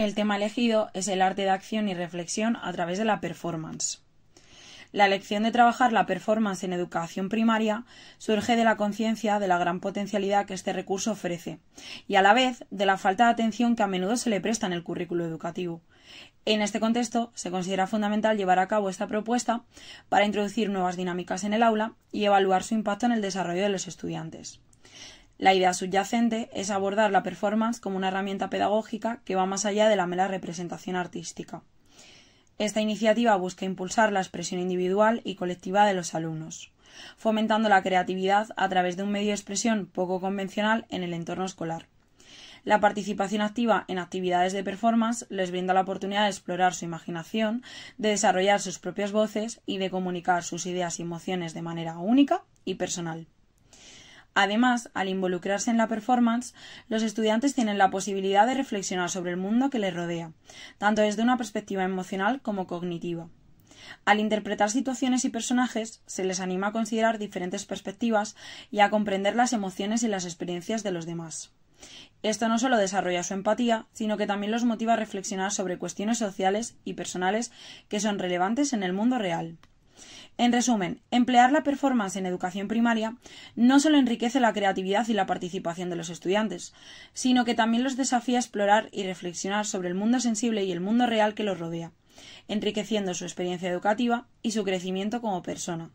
El tema elegido es el arte de acción y reflexión a través de la performance. La elección de trabajar la performance en educación primaria surge de la conciencia de la gran potencialidad que este recurso ofrece y a la vez de la falta de atención que a menudo se le presta en el currículo educativo. En este contexto, se considera fundamental llevar a cabo esta propuesta para introducir nuevas dinámicas en el aula y evaluar su impacto en el desarrollo de los estudiantes. La idea subyacente es abordar la performance como una herramienta pedagógica que va más allá de la mera representación artística. Esta iniciativa busca impulsar la expresión individual y colectiva de los alumnos, fomentando la creatividad a través de un medio de expresión poco convencional en el entorno escolar. La participación activa en actividades de performance les brinda la oportunidad de explorar su imaginación, de desarrollar sus propias voces y de comunicar sus ideas y emociones de manera única y personal. Además, al involucrarse en la performance, los estudiantes tienen la posibilidad de reflexionar sobre el mundo que les rodea, tanto desde una perspectiva emocional como cognitiva. Al interpretar situaciones y personajes, se les anima a considerar diferentes perspectivas y a comprender las emociones y las experiencias de los demás. Esto no solo desarrolla su empatía, sino que también los motiva a reflexionar sobre cuestiones sociales y personales que son relevantes en el mundo real. En resumen, emplear la performance en educación primaria no solo enriquece la creatividad y la participación de los estudiantes, sino que también los desafía a explorar y reflexionar sobre el mundo sensible y el mundo real que los rodea, enriqueciendo su experiencia educativa y su crecimiento como persona.